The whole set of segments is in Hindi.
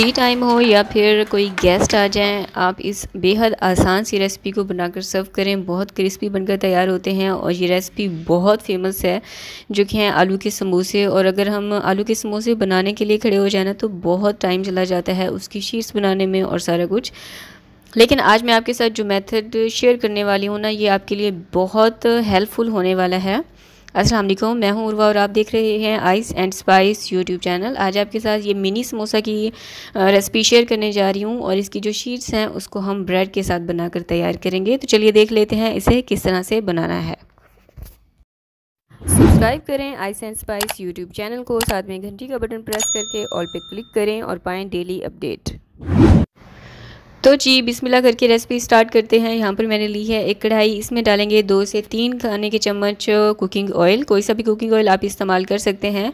टी टाइम हो या फिर कोई गेस्ट आ जाए आप इस बेहद आसान सी रेसिपी को बनाकर सर्व करें बहुत क्रिस्पी बनकर तैयार होते हैं और ये रेसिपी बहुत फेमस है जो कि हैं आलू के समोसे और अगर हम आलू के समोसे बनाने के लिए खड़े हो जाए ना तो बहुत टाइम चला जाता है उसकी शीट्स बनाने में और सारा कुछ लेकिन आज मैं आपके साथ जो मेथड शेयर करने वाली हूँ ना ये आपके लिए बहुत हेल्पफुल होने वाला है अस्सलाम वालेकुम मैं हूं उर्वा और आप देख रहे हैं Ice and Spice YouTube channel आज आपके साथ ये मिनी समोसा की रेसिपी शेयर करने जा रही हूं और इसकी जो शीट्स हैं उसको हम ब्रेड के साथ बनाकर तैयार करेंगे तो चलिए देख लेते हैं इसे किस तरह से बनाना है सब्सक्राइब करें Ice and Spice YouTube channel को साथ में घंटी का बटन प्रेस करके ऑल पे क्लिक करें और पाएँ डेली अपडेट तो जी बिस्मिल्लाह करके रेसिपी स्टार्ट करते हैं यहाँ पर मैंने ली है एक कढ़ाई इसमें डालेंगे दो से तीन खाने के चम्मच कुकिंग ऑयल कोई सा भी कुकिंग ऑयल आप इस्तेमाल कर सकते हैं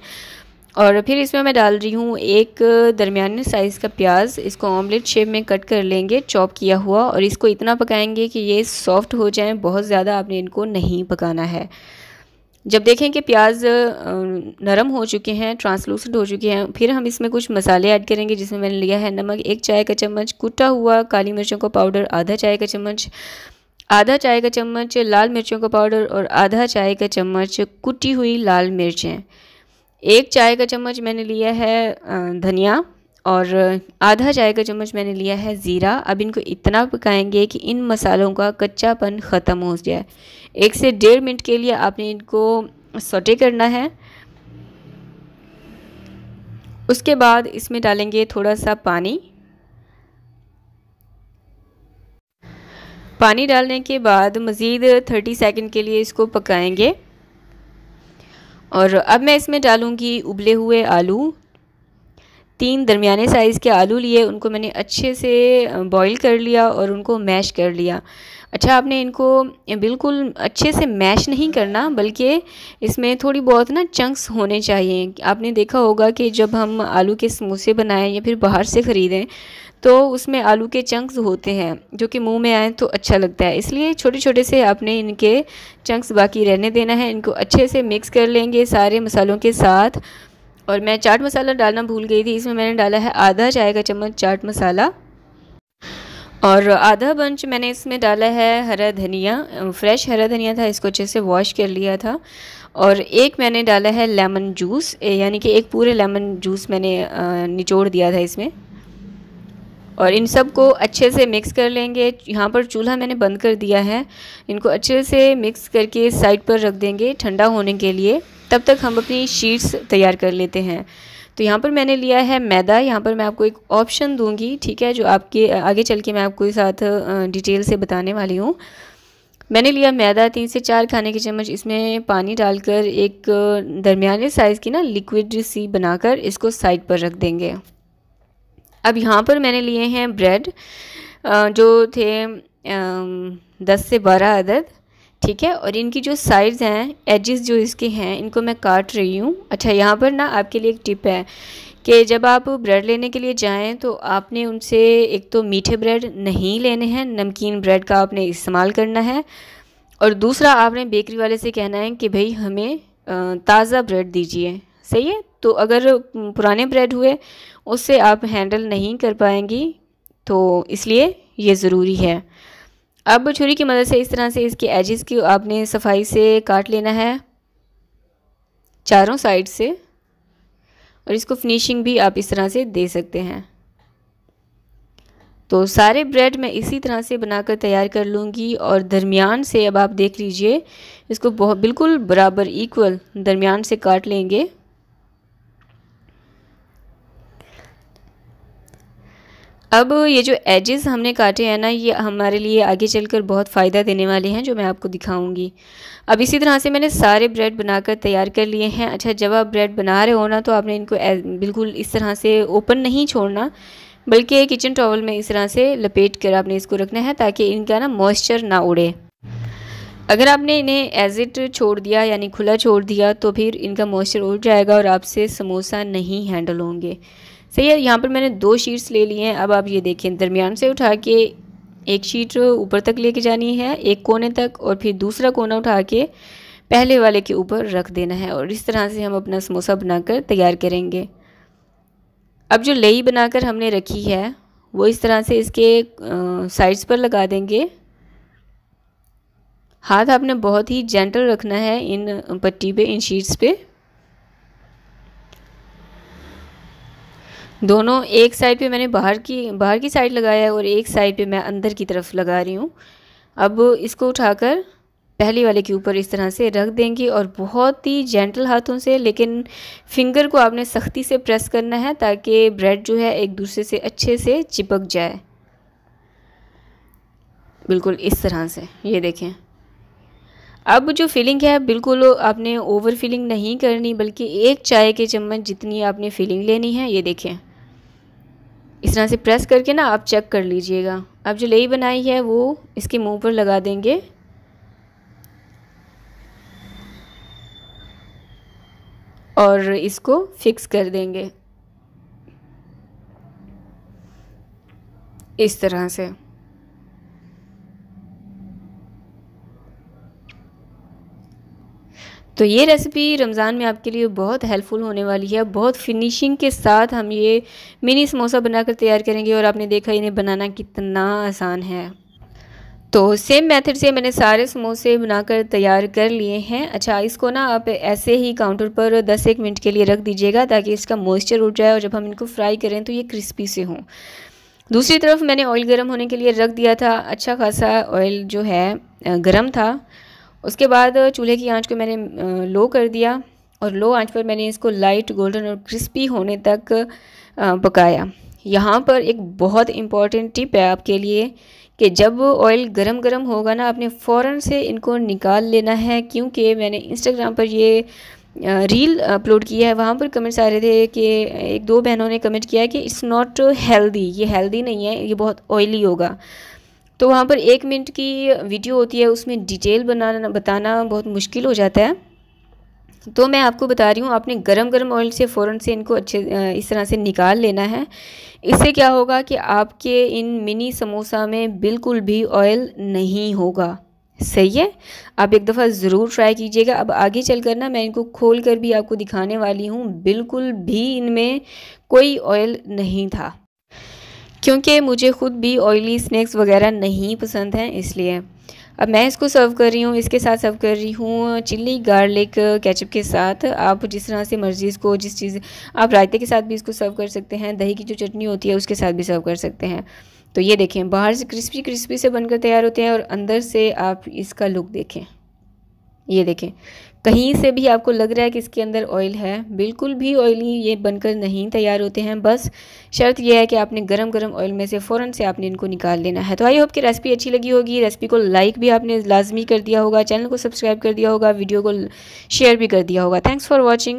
और फिर इसमें मैं डाल रही हूँ एक दरमिया साइज़ का प्याज इसको ऑमलेट शेप में कट कर लेंगे चॉप किया हुआ और इसको इतना पकाएंगे कि ये सॉफ्ट हो जाए बहुत ज़्यादा आपने इनको नहीं पकाना है जब देखें कि प्याज नरम हो चुके हैं ट्रांसलूसेंट हो चुके हैं फिर हम इसमें कुछ मसाले ऐड करेंगे जिसमें मैंने लिया है नमक एक चाय का चम्मच कुटा हुआ काली मिर्चों का पाउडर आधा चाय का चम्मच आधा चाय का चम्मच लाल मिर्चों का पाउडर और आधा चाय का चम्मच कुटी हुई लाल मिर्चें एक चाय का चम्मच मैंने लिया है धनिया और आधा चाय का चम्मच मैंने लिया है ज़ीरा अब इनको इतना पकाएंगे कि इन मसालों का कच्चापन ख़त्म हो जाए एक से डेढ़ मिनट के लिए आपने इनको सोटे करना है उसके बाद इसमें डालेंगे थोड़ा सा पानी पानी डालने के बाद मज़ीद 30 सेकंड के लिए इसको पकाएंगे और अब मैं इसमें डालूंगी उबले हुए आलू तीन दरमिया साइज़ के आलू लिए उनको मैंने अच्छे से बॉईल कर लिया और उनको मैश कर लिया अच्छा आपने इनको बिल्कुल अच्छे से मैश नहीं करना बल्कि इसमें थोड़ी बहुत ना चंक्स होने चाहिए आपने देखा होगा कि जब हम आलू के समोसे बनाएं या फिर बाहर से ख़रीदें तो उसमें आलू के चंक्स होते हैं जो कि मुंह में आए तो अच्छा लगता है इसलिए छोटे छोटे से आपने इनके चंक्स बाकी रहने देना है इनको अच्छे से मिक्स कर लेंगे सारे मसालों के साथ और मैं चाट मसाला डालना भूल गई थी इसमें मैंने डाला है आधा चाय का चम्मच चाट मसाला और आधा बंच मैंने इसमें डाला है हरा धनिया फ्रेश हरा धनिया था इसको अच्छे से वॉश कर लिया था और एक मैंने डाला है लेमन जूस यानी कि एक पूरे लेमन जूस मैंने निचोड़ दिया था इसमें और इन सब को अच्छे से मिक्स कर लेंगे यहाँ पर चूल्हा मैंने बंद कर दिया है इनको अच्छे से मिक्स करके साइड पर रख देंगे ठंडा होने के लिए तब तक हम अपनी शीट्स तैयार कर लेते हैं तो यहाँ पर मैंने लिया है मैदा यहाँ पर मैं आपको एक ऑप्शन दूंगी ठीक है जो आपके आगे चल के मैं आपको साथ डिटेल से बताने वाली हूँ मैंने लिया मैदा तीन से चार खाने के चम्मच इसमें पानी डालकर एक दरमियाने साइज़ की ना लिक्विड सी बनाकर इसको साइड पर रख देंगे अब यहाँ पर मैंने लिए हैं ब्रेड जो थे दस से बारह अदद ठीक है और इनकी जो साइज़ हैं एजेस जो इसके हैं इनको मैं काट रही हूँ अच्छा यहाँ पर ना आपके लिए एक टिप है कि जब आप ब्रेड लेने के लिए जाएं तो आपने उनसे एक तो मीठे ब्रेड नहीं लेने हैं नमकीन ब्रेड का आपने इस्तेमाल करना है और दूसरा आपने बेकरी वाले से कहना है कि भाई हमें ताज़ा ब्रेड दीजिए सही है तो अगर पुराने ब्रेड हुए उससे आप हैंडल नहीं कर पाएंगी तो इसलिए ये ज़रूरी है अब छुरी की मदद से इस तरह से इसके एजेस की आपने सफाई से काट लेना है चारों साइड से और इसको फिनिशिंग भी आप इस तरह से दे सकते हैं तो सारे ब्रेड मैं इसी तरह से बनाकर तैयार कर लूँगी और दरमियान से अब आप देख लीजिए इसको बहुत बिल्कुल बराबर इक्वल दरमियान से काट लेंगे अब ये जो एजेस हमने काटे हैं ना ये हमारे लिए आगे चलकर बहुत फ़ायदा देने वाले हैं जो मैं आपको दिखाऊंगी अब इसी तरह से मैंने सारे ब्रेड बनाकर तैयार कर लिए हैं अच्छा जब आप ब्रेड बना रहे हो ना तो आपने इनको बिल्कुल इस तरह से ओपन नहीं छोड़ना बल्कि किचन टॉवल में इस तरह से लपेट कर आपने इसको रखना है ताकि इनका ना मॉइस्चर ना उड़े अगर आपने इन्हें एज इट छोड़ दिया यानी खुला छोड़ दिया तो फिर इनका मॉइस्चर उड़ जाएगा और आपसे समोसा नहीं हैंडल होंगे सही है यहाँ पर मैंने दो शीट्स ले ली हैं अब आप ये देखें दरमियान से उठा के एक शीट ऊपर तक लेके जानी है एक कोने तक और फिर दूसरा कोना उठा के पहले वाले के ऊपर रख देना है और इस तरह से हम अपना समोसा बनाकर तैयार करेंगे अब जो लई बनाकर हमने रखी है वो इस तरह से इसके साइड्स पर लगा देंगे हाथ आपने बहुत ही जेंटल रखना है इन पट्टी पे इन शीट्स पे दोनों एक साइड पे मैंने बाहर की बाहर की साइड लगाया है और एक साइड पे मैं अंदर की तरफ लगा रही हूँ अब इसको उठाकर पहले वाले के ऊपर इस तरह से रख देंगे और बहुत ही जेंटल हाथों से लेकिन फिंगर को आपने सख्ती से प्रेस करना है ताकि ब्रेड जो है एक दूसरे से अच्छे से चिपक जाए बिल्कुल इस तरह से ये देखें अब जो फीलिंग है बिल्कुल आपने ओवर फीलिंग नहीं करनी बल्कि एक चाय के चम्मच जितनी आपने फीलिंग लेनी है ये देखें इस तरह से प्रेस करके ना आप चेक कर लीजिएगा अब जो लेई बनाई है वो इसके मुंह पर लगा देंगे और इसको फिक्स कर देंगे इस तरह से तो ये रेसिपी रमज़ान में आपके लिए बहुत हेल्पफुल होने वाली है बहुत फिनिशिंग के साथ हम ये मिनी समोसा बनाकर तैयार करेंगे और आपने देखा इन्हें बनाना कितना आसान है तो सेम मेथड से मैंने सारे समोसे बनाकर तैयार कर लिए हैं अच्छा इसको ना आप ऐसे ही काउंटर पर 10 एक मिनट के लिए रख दीजिएगा ताकि इसका मॉइस्चर उठ जाए और जब हम इनको फ्राई करें तो ये क्रिस्पी से हों दूसरी तरफ मैंने ऑयल गर्म होने के लिए रख दिया था अच्छा खासा ऑयल जो है गर्म था उसके बाद चूल्हे की आंच को मैंने लो कर दिया और लो आंच पर मैंने इसको लाइट गोल्डन और क्रिस्पी होने तक पकाया यहाँ पर एक बहुत इम्पॉर्टेंट टिप है आपके लिए कि जब ऑयल गरम गरम होगा ना आपने फ़ौर से इनको निकाल लेना है क्योंकि मैंने इंस्टाग्राम पर ये रील अपलोड किया है वहाँ पर कमेंट्स आ रहे थे कि एक दो बहनों ने कमेंट किया है कि इट्स नॉट हेल्दी ये हेल्दी नहीं है ये बहुत ऑयली होगा तो वहाँ पर एक मिनट की वीडियो होती है उसमें डिटेल बनाना बताना बहुत मुश्किल हो जाता है तो मैं आपको बता रही हूँ आपने गरम गरम ऑयल से फ़ौरन से इनको अच्छे इस तरह से निकाल लेना है इससे क्या होगा कि आपके इन मिनी समोसा में बिल्कुल भी ऑयल नहीं होगा सही है आप एक दफ़ा ज़रूर ट्राई कीजिएगा अब आगे चल कर ना मैं इनको खोल कर भी आपको दिखाने वाली हूँ बिल्कुल भी इनमें कोई ऑयल नहीं था क्योंकि मुझे ख़ुद भी ऑयली स्नैक्स वगैरह नहीं पसंद हैं इसलिए अब मैं इसको सर्व कर रही हूँ इसके साथ सर्व कर रही हूँ चिल्ली गार्लिक केचप के साथ आप जिस तरह से मर्ज़ी इसको जिस चीज़ आप रायते के साथ भी इसको सर्व कर सकते हैं दही की जो चटनी होती है उसके साथ भी सर्व कर सकते हैं तो ये देखें बाहर से क्रिस्पी क्रिस्पी से बनकर तैयार होते हैं और अंदर से आप इसका लुक देखें ये देखें कहीं से भी आपको लग रहा है कि इसके अंदर ऑयल है बिल्कुल भी ऑयली ये बनकर नहीं तैयार होते हैं बस शर्त यह है कि आपने गरम गरम ऑयल में से फ़ौरन से आपने इनको निकाल लेना है तो आई होप कि रेसिपी अच्छी लगी होगी रेसिपी को लाइक भी आपने लाजमी कर दिया होगा चैनल को सब्सक्राइब कर दिया होगा वीडियो को शेयर भी कर दिया होगा थैंक्स फॉर वॉचिंग